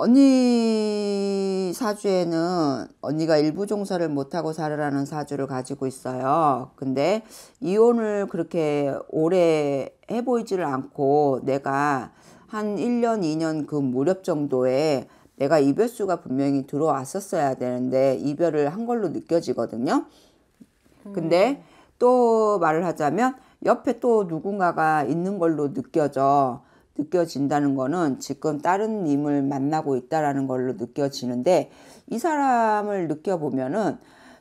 언니 사주에는 언니가 일부 종사를 못하고 살으라는 사주를 가지고 있어요. 근데 이혼을 그렇게 오래 해 보이지를 않고 내가 한 1년, 2년 그 무렵 정도에 내가 이별수가 분명히 들어왔었어야 되는데 이별을 한 걸로 느껴지거든요. 근데 음. 또 말을 하자면 옆에 또 누군가가 있는 걸로 느껴져. 느껴진다는 거는 지금 다른 님을 만나고 있다라는 걸로 느껴지는데 이 사람을 느껴보면은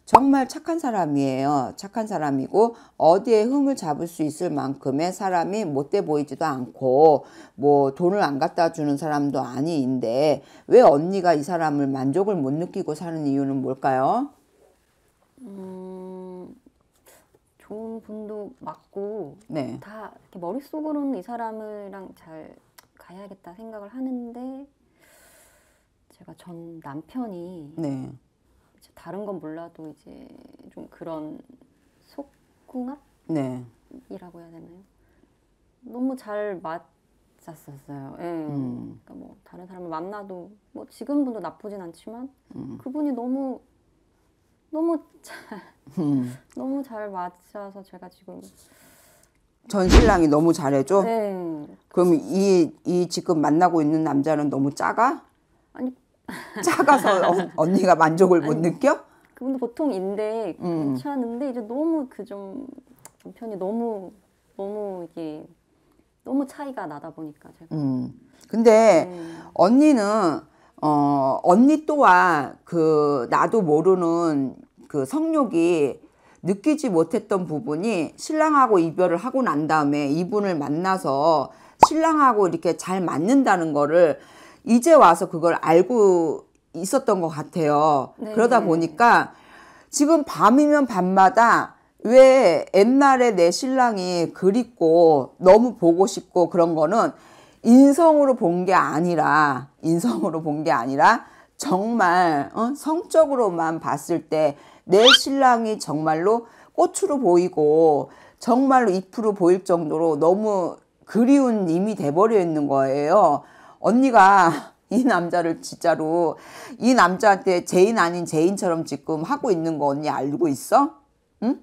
정말 착한 사람이에요. 착한 사람이고 어디에 흠을 잡을 수 있을 만큼의 사람이 못 돼 보이지도 않고 뭐 돈을 안 갖다 주는 사람도 아니인데 왜 언니가 이 사람을 만족을 못 느끼고 사는 이유는 뭘까요? 음... 좋은 분도 맞고 네. 다 이렇게 머릿속으로는 이 사람이랑 잘 가야겠다 생각을 하는데 제가 전 남편이 네. 다른 건 몰라도 이제 좀 그런 속궁합? 네. 이라고 해야 되나요? 너무 잘 맞았었어요. 예. 음. 그러니까 뭐 다른 사람을 만나도 뭐 지금분도 나쁘진 않지만 음. 그분이 너무 너무 잘, 음. 너무 잘 맞춰서 제가 지금 전 신랑이 너무 잘해줘. 네. 그럼 이 이 지금 만나고 있는 남자는 너무 작아? 아니 작아서 어, 언니가 만족을 못 아니, 느껴? 그분도 보통인데 음. 괜찮은데 이제 너무 그좀 남편이 너무 너무 이게 너무 차이가 나다 보니까 제가. 음. 근데 네. 언니는 어 언니 또한 그 나도 모르는 그 성욕이 느끼지 못했던 부분이 신랑하고 이별을 하고 난 다음에 이분을 만나서 신랑하고 이렇게 잘 맞는다는 거를 이제 와서 그걸 알고 있었던 것 같아요. 네. 그러다 보니까 지금 밤이면 밤마다 왜 옛날에 내 신랑이 그립고 너무 보고 싶고 그런 거는 인성으로 본 게 아니라 인성으로 본 게 아니라 정말 어? 성적으로만 봤을 때 내 신랑이 정말로 꽃으로 보이고 정말로 잎으로 보일 정도로 너무 그리운 님이 돼버려 있는 거예요. 언니가 이 남자를 진짜로 이 남자한테 제인 아닌 제인처럼 지금 하고 있는 거 언니 알고 있어? 응?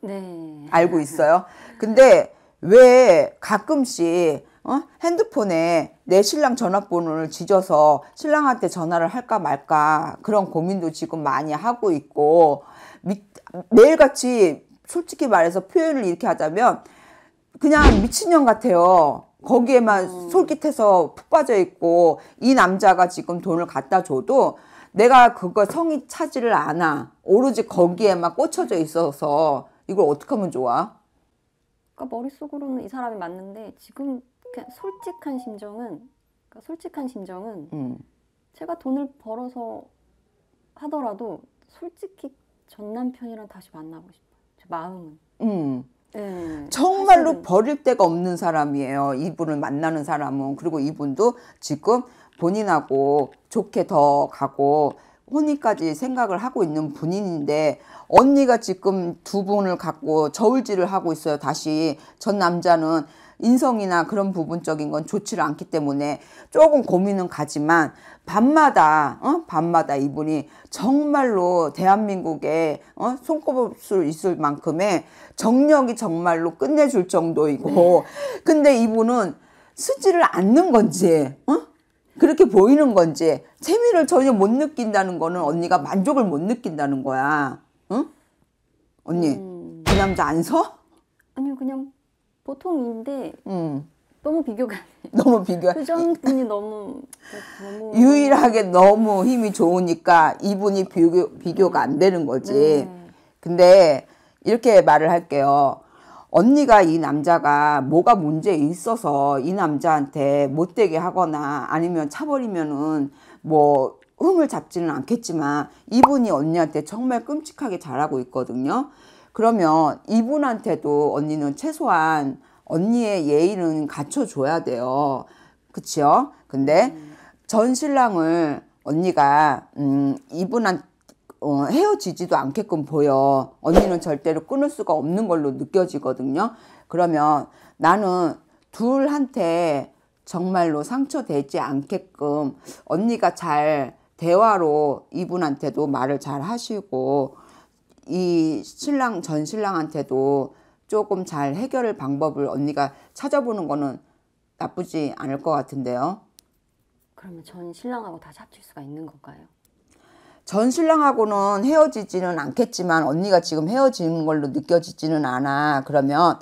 네. 알고 있어요. 근데 왜 가끔씩 어? 핸드폰에 내 신랑 전화번호를 지져서 신랑한테 전화를 할까 말까 그런 고민도 지금 많이 하고 있고 미, 매일같이 솔직히 말해서 표현을 이렇게 하자면 그냥 미친년 같아요. 거기에만 음. 솔깃해서 푹 빠져 있고 이 남자가 지금 돈을 갖다 줘도 내가 그거 성의 차지를 않아. 오로지 거기에만 꽂혀져 있어서 이걸 어떻게 하면 좋아? 그러니까 머릿속으로는 이 사람이 맞는데 지금 솔직한 솔직한 심정은 그러니까 솔직한 심정은 음. 제가 돈을 벌어서 하더라도 솔직히 전 남편이랑 다시 만나고 싶어요. 제 마음은. 음. 네, 정말로 사실은. 버릴 데가 없는 사람이에요. 이분을 만나는 사람은 그리고 이분도 지금 본인하고 좋게 더 가고 혼인까지 생각을 하고 있는 분인데 언니가 지금 두 분을 갖고 저울질을 하고 있어요. 다시 전 남자는 인성이나 그런 부분적인 건좋지 않기 때문에 조금 고민은 가지만 밤마다 어? 밤마다 이분이 정말로 대한민국에 어? 손꼽을 수 있을 만큼의 정력이 정말로 끝내줄 정도이고 네. 근데 이분은 쓰지를 않는 건지 어? 그렇게 보이는 건지 재미를 전혀 못 느낀다는 거는 언니가 만족을 못 느낀다는 거야. 응? 언니 음... 그 남자 안 서? 아니요 그냥 보통인데 음. 너무 비교가 너무 비교가 표정이 그 너무, 너무 유일하게 너무 힘이 좋으니까 이분이 비교 비교가 안 되는 거지. 네. 근데 이렇게 말을 할게요. 언니가 이 남자가 뭐가 문제 있어서 이 남자한테 못되게 하거나 아니면 차버리면은 뭐 흠을 잡지는 않겠지만 이분이 언니한테 정말 끔찍하게 잘하고 있거든요. 그러면 이분한테도 언니는 최소한 언니의 예의는 갖춰줘야 돼요. 그치요? 근데 음. 전 신랑을 언니가 음, 이분한 어, 헤어지지도 않게끔 보여. 언니는 절대로 끊을 수가 없는 걸로 느껴지거든요. 그러면 나는 둘한테 정말로 상처되지 않게끔 언니가 잘 대화로 이분한테도 말을 잘 하시고 이 신랑 전 신랑한테도 조금 잘 해결할 방법을 언니가 찾아보는 거는 나쁘지 않을 것 같은데요. 그러면 전 신랑하고 다시 합칠 수가 있는 건가요? 전 신랑하고는 헤어지지는 않겠지만 언니가 지금 헤어지는 걸로 느껴지지는 않아. 그러면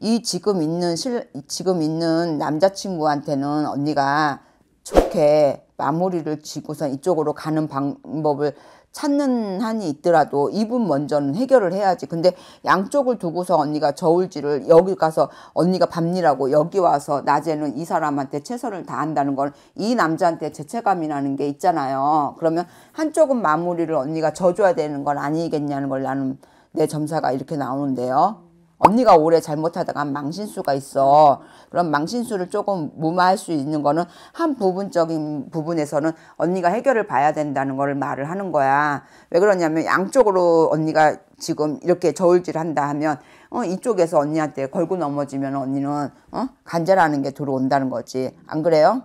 이 지금 있는 실, 지금 있는 남자친구한테는 언니가 좋게 마무리를 지고선 이쪽으로 가는 방법을 찾는 한이 있더라도 이분 먼저는 해결을 해야지. 근데 양쪽을 두고서 언니가 저울질을 여기 가서 언니가 밤일하고 여기 와서 낮에는 이 사람한테 최선을 다한다는 걸 이 남자한테 죄책감이 라는게 있잖아요. 그러면 한쪽은 마무리를 언니가 져줘야 되는 건 아니겠냐는 걸 나는 내 점사가 이렇게 나오는데요. 언니가 올해 잘못하다가 망신수가 있어. 그럼 망신수를 조금 무마할 수 있는 거는 한 부분적인 부분에서는 언니가 해결을 봐야 된다는 걸 말을 하는 거야. 왜 그러냐면 양쪽으로 언니가 지금 이렇게 저울질 한다 하면 어, 이쪽에서 언니한테 걸고 넘어지면 언니는 어? 간절하는 게 들어온다는 거지. 안 그래요?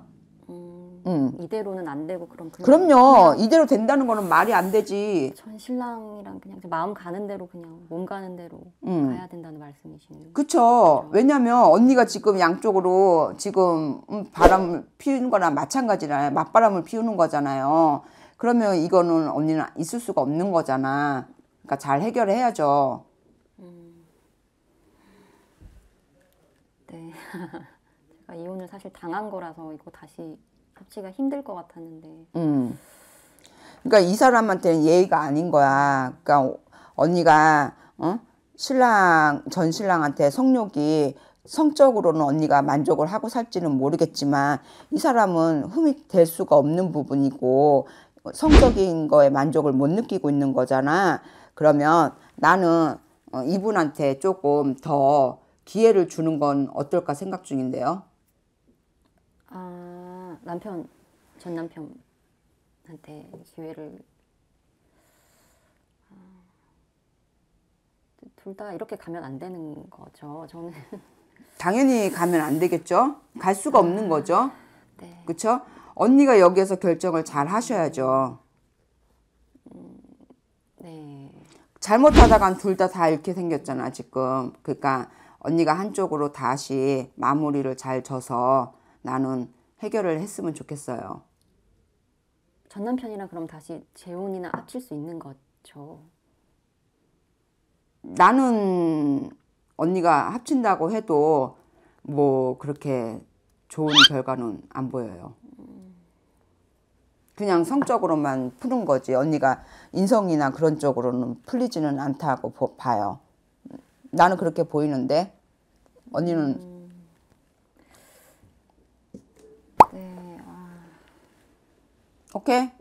음. 이대로는 안 되고 그럼 그럼요 그냥 이대로 된다는 거는 말이 안 되지 전 신랑이랑 그냥 마음 가는 대로 그냥 몸 가는 대로 음. 가야 된다는 말씀이시네요 그쵸 그렇죠. 왜냐면 언니가 지금 양쪽으로 지금 음, 바람을 피우는 거랑 마찬가지라 맞바람을 피우는 거잖아요 그러면 이거는 언니는 있을 수가 없는 거잖아 그러니까 잘 해결해야죠 음. 네 이혼을 사실 당한 거라서 이거 다시 자체가 힘들 것 같았는데. 음. 그러니까 이 사람한테는 예의가 아닌 거야. 그러니까 언니가 어? 신랑 전 신랑한테 성욕이 성적으로는 언니가 만족을 하고 살지는 모르겠지만 이 사람은 흠이 될 수가 없는 부분이고 성적인 거에 만족을 못 느끼고 있는 거잖아. 그러면 나는 어, 이분한테 조금 더 기회를 주는 건 어떨까 생각 중인데요. 아... 남편 전 남편한테 기회를 아, 둘다 이렇게 가면 안 되는 거죠. 저는 당연히 가면 안 되겠죠. 갈 수가 없는 아, 거죠. 네. 그렇죠? 언니가 여기에서 결정을 잘 하셔야죠. 음, 네. 잘못하다간 둘 다 다 이렇게 생겼잖아 지금. 그러니까 언니가 한쪽으로 다시 마무리를 잘 져서 나는 해결을 했으면 좋겠어요. 전 남편이랑 그럼 다시 재혼이나 합칠 수 있는 거죠. 나는 언니가 합친다고 해도 뭐 그렇게 좋은 결과는 안 보여요. 그냥 성적으로만 푸는 거지 언니가 인성이나 그런 쪽으로는 풀리지는 않다고 봐요. 나는 그렇게 보이는데 언니는 음. 오케이?